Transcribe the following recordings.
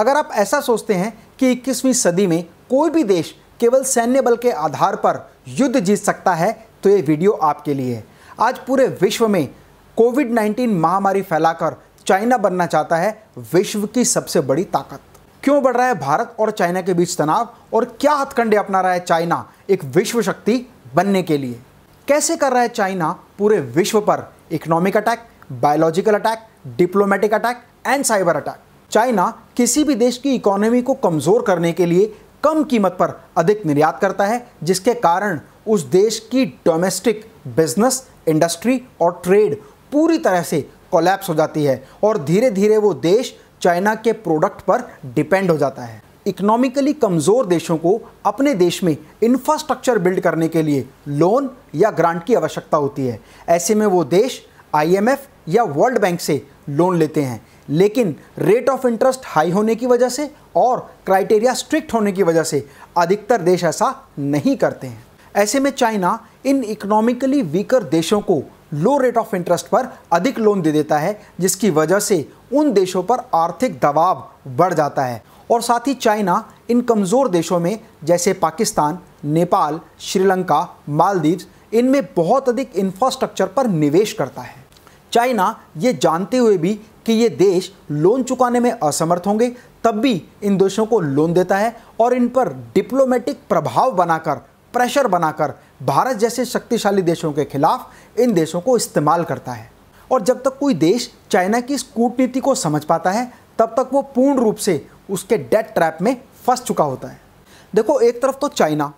अगर आप ऐसा सोचते हैं कि इक्कीसवीं सदी में कोई भी देश केवल सैन्य बल के आधार पर युद्ध जीत सकता है तो ये वीडियो आपके लिए है आज पूरे विश्व में कोविड 19 महामारी फैलाकर चाइना बनना चाहता है विश्व की सबसे बड़ी ताकत क्यों बढ़ रहा है भारत और चाइना के बीच तनाव और क्या हथकंडे अपना रहा है चाइना एक विश्व शक्ति बनने के लिए कैसे कर रहा है चाइना पूरे विश्व पर economic attack biological attack diplomatic attack and cyber attack China किसी भी देश की इकोनॉमी को कमज़ोर करने के लिए कम कीमत पर अधिक निर्यात करता है जिसके कारण उस देश की डोमेस्टिक बिजनेस इंडस्ट्री और ट्रेड पूरी तरह से कोलैप्स हो जाती है और धीरे धीरे वो देश चाइना के प्रोडक्ट पर डिपेंड हो जाता है इकोनॉमिकली कमज़ोर देशों को अपने देश में इंफ्रास्ट्रक्चर बिल्ड करने के लिए लोन या ग्रांट की आवश्यकता होती है ऐसे में वो देश आईएमएफ या वर्ल्ड बैंक से लोन लेते हैं लेकिन रेट ऑफ इंटरेस्ट हाई होने की वजह से और क्राइटेरिया स्ट्रिक्ट होने की वजह से अधिकतर देश ऐसा नहीं करते हैं ऐसे में चाइना इन इकोनॉमिकली वीकर देशों को लो रेट ऑफ इंटरेस्ट पर अधिक लोन दे देता है जिसकी वजह से उन देशों पर आर्थिक दबाव बढ़ जाता है और साथ ही चाइना इन कमज़ोर देशों में जैसे पाकिस्तान नेपाल श्रीलंका मालदीव्स इनमें बहुत अधिक इंफ्रास्ट्रक्चर पर निवेश करता है चाइना ये जानते हुए भी कि ये देश लोन चुकाने में असमर्थ होंगे तब भी इन देशों को लोन देता है और इन पर डिप्लोमेटिक प्रभाव बनाकर प्रेशर बनाकर भारत जैसे शक्तिशाली देशों के खिलाफ इन देशों को इस्तेमाल करता है और जब तक कोई देश चाइना की इस कूटनीति को समझ पाता है तब तक वो पूर्ण रूप से उसके डेट ट्रैप में फंस चुका होता है देखो एक तरफ तो चाइना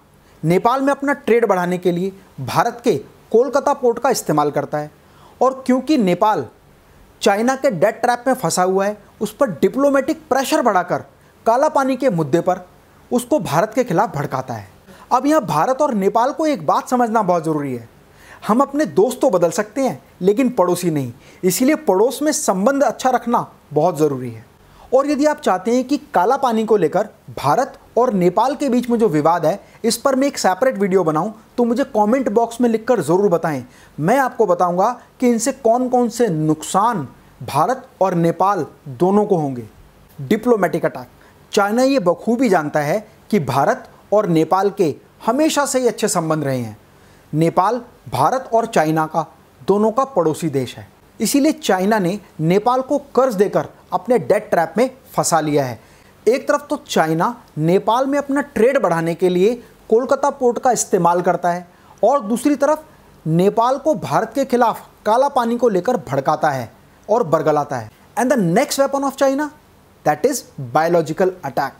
नेपाल में अपना ट्रेड बढ़ाने के लिए भारत के कोलकाता पोर्ट का इस्तेमाल करता है और क्योंकि नेपाल चाइना के डेट ट्रैप में फंसा हुआ है उस पर डिप्लोमेटिक प्रेशर बढ़ाकर काला पानी के मुद्दे पर उसको भारत के खिलाफ भड़काता है अब यहाँ भारत और नेपाल को एक बात समझना बहुत ज़रूरी है हम अपने दोस्त तो बदल सकते हैं लेकिन पड़ोसी नहीं इसीलिए पड़ोस में संबंध अच्छा रखना बहुत ज़रूरी है और यदि आप चाहते हैं कि काला पानी को लेकर भारत और नेपाल के बीच में जो विवाद है इस पर मैं एक सेपरेट वीडियो बनाऊं तो मुझे कमेंट बॉक्स में लिखकर ज़रूर बताएं मैं आपको बताऊंगा कि इनसे कौन कौन से नुकसान भारत और नेपाल दोनों को होंगे डिप्लोमेटिक अटैक चाइना ये बखूबी जानता है कि भारत और नेपाल के हमेशा से ही अच्छे संबंध रहे हैं नेपाल भारत और चाइना का दोनों का पड़ोसी देश है इसीलिए चाइना ने नेपाल को कर्ज देकर अपने डेट ट्रैप में फंसा लिया है एक तरफ तो चाइना नेपाल में अपना ट्रेड बढ़ाने के लिए कोलकाता पोर्ट का इस्तेमाल करता है और दूसरी तरफ नेपाल को भारत के खिलाफ काला पानी को लेकर भड़काता है और बरगलाता है and the next weapon of China that is biological attack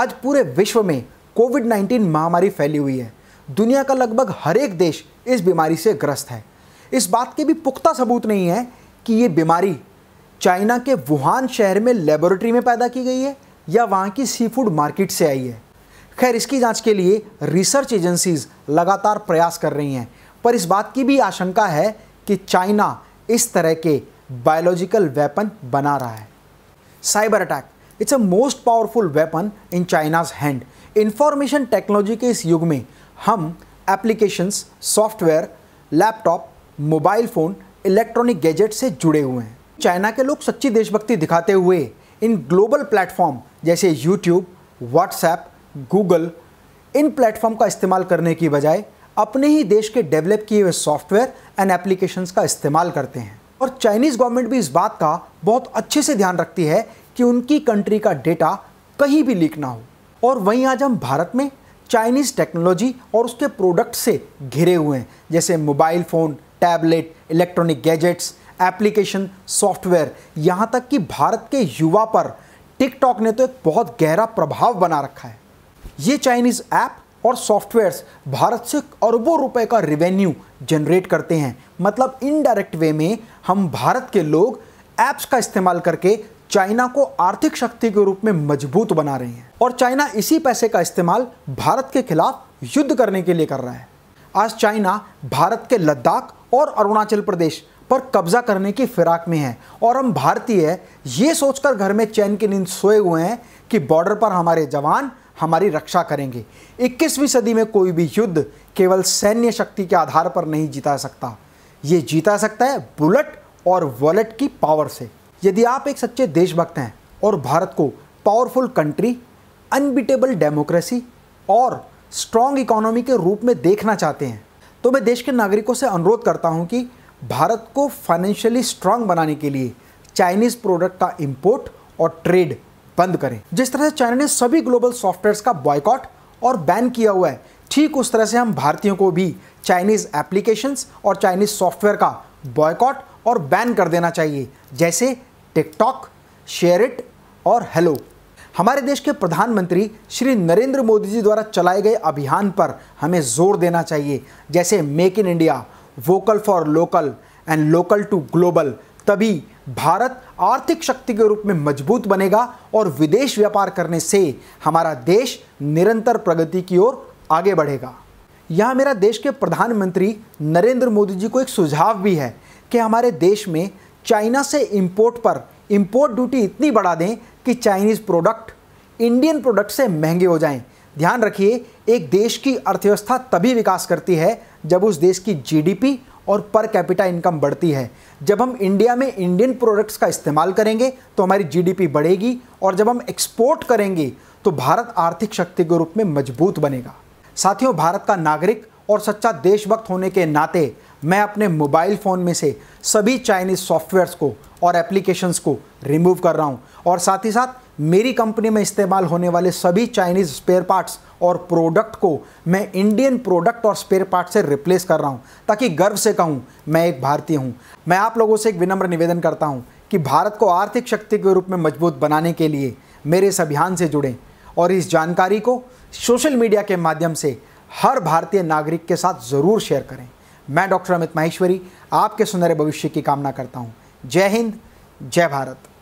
आज पूरे विश्व में कोविड 19 महामारी फैली हुई है दुनिया का लगभग हर एक देश इस बीमारी से ग्रस्त है इस बात के भी पुख्ता सबूत नहीं है कि ये बीमारी चाइना के वुहान शहर में लेबोरेटरी में पैदा की गई है या वहाँ की सी फूड मार्केट से आई है खैर इसकी जांच के लिए रिसर्च एजेंसीज लगातार प्रयास कर रही हैं पर इस बात की भी आशंका है कि चाइना इस तरह के बायोलॉजिकल वेपन बना रहा है cyber attack it's a most powerful weapon in China's hand information technology के इस युग में हम applications software laptop mobile phone electronic gadget से जुड़े हुए हैं चाइना के लोग सच्ची देशभक्ति दिखाते हुए इन ग्लोबल प्लेटफॉर्म जैसे यूट्यूब व्हाट्सएप गूगल इन प्लेटफॉर्म का इस्तेमाल करने की बजाय अपने ही देश के डेवलप किए हुए सॉफ्टवेयर एंड एप्लीकेशंस का इस्तेमाल करते हैं और चाइनीज़ गवर्नमेंट भी इस बात का बहुत अच्छे से ध्यान रखती है कि उनकी कंट्री का डेटा कहीं भी लीक ना हो और वहीं आज हम भारत में चाइनीज़ टेक्नोलॉजी और उसके प्रोडक्ट से घिरे हुए हैं जैसे mobile phone tablet electronic gadgets application software यहाँ तक कि भारत के युवा पर टिकटॉक ने तो एक बहुत गहरा प्रभाव बना रखा है ये चाइनीज़ ऐप और सॉफ्टवेयर्स भारत से अरबों रुपए का रिवेन्यू जनरेट करते हैं मतलब इनडायरेक्ट वे में हम भारत के लोग ऐप्स का इस्तेमाल करके चाइना को आर्थिक शक्ति के रूप में मजबूत बना रहे हैं और चाइना इसी पैसे का इस्तेमाल भारत के खिलाफ युद्ध करने के लिए कर रहा है आज चाइना भारत के लद्दाख और अरुणाचल प्रदेश पर कब्जा करने की फिराक में है और हम भारतीय ये सोचकर घर में चैन की नींद सोए हुए हैं कि बॉर्डर पर हमारे जवान हमारी रक्षा करेंगे 21वीं सदी में कोई भी युद्ध केवल सैन्य शक्ति के आधार पर नहीं जीता सकता ये जीता सकता है बुलेट और वॉलेट की पावर से यदि आप एक सच्चे देशभक्त हैं और भारत को पावरफुल कंट्री अनबिटेबल डेमोक्रेसी और स्ट्रॉन्ग इकोनॉमी के रूप में देखना चाहते हैं तो मैं देश के नागरिकों से अनुरोध करता हूं कि भारत को फाइनेंशियली स्ट्रांग बनाने के लिए चाइनीज़ प्रोडक्ट का इम्पोर्ट और ट्रेड बंद करें जिस तरह से चाइना ने सभी ग्लोबल सॉफ्टवेयर्स का बॉयकॉट और बैन किया हुआ है ठीक उस तरह से हम भारतीयों को भी चाइनीज़ एप्लीकेशंस और चाइनीज़ सॉफ्टवेयर का बॉयकॉट और बैन कर देना चाहिए जैसे टिकटॉक शेयर इट और हेलो हमारे देश के प्रधानमंत्री श्री नरेंद्र मोदी जी द्वारा चलाए गए अभियान पर हमें जोर देना चाहिए जैसे make in India vocal for local and local to global तभी भारत आर्थिक शक्ति के रूप में मजबूत बनेगा और विदेश व्यापार करने से हमारा देश निरंतर प्रगति की ओर आगे बढ़ेगा यहाँ मेरा देश के प्रधानमंत्री नरेंद्र मोदी जी को एक सुझाव भी है कि हमारे देश में चाइना से इम्पोर्ट पर इम्पोर्ट ड्यूटी इतनी बढ़ा दें कि चाइनीज़ प्रोडक्ट इंडियन प्रोडक्ट से महंगे हो जाएं ध्यान रखिए एक देश की अर्थव्यवस्था तभी विकास करती है जब उस देश की जीडीपी और पर कैपिटा इनकम बढ़ती है जब हम इंडिया में इंडियन प्रोडक्ट्स का इस्तेमाल करेंगे तो हमारी जीडीपी बढ़ेगी और जब हम एक्सपोर्ट करेंगे तो भारत आर्थिक शक्ति के रूप में मजबूत बनेगा साथियों भारत का नागरिक और सच्चा देशभक्त होने के नाते मैं अपने मोबाइल फ़ोन में से सभी चाइनीज़ सॉफ्टवेयर्स को और एप्लीकेशंस को रिमूव कर रहा हूँ और साथ ही साथ मेरी कंपनी में इस्तेमाल होने वाले सभी चाइनीज़ स्पेयर पार्ट्स और प्रोडक्ट को मैं इंडियन प्रोडक्ट और स्पेयर पार्ट से रिप्लेस कर रहा हूँ ताकि गर्व से कहूँ मैं एक भारतीय हूँ मैं आप लोगों से एक विनम्र निवेदन करता हूँ कि भारत को आर्थिक शक्ति के रूप में मजबूत बनाने के लिए मेरे इस अभियान से जुड़ें और इस जानकारी को सोशल मीडिया के माध्यम से हर भारतीय नागरिक के साथ ज़रूर शेयर करें मैं डॉक्टर अमित माहेश्वरी आपके सुनहरे भविष्य की कामना करता हूँ जय हिंद जय भारत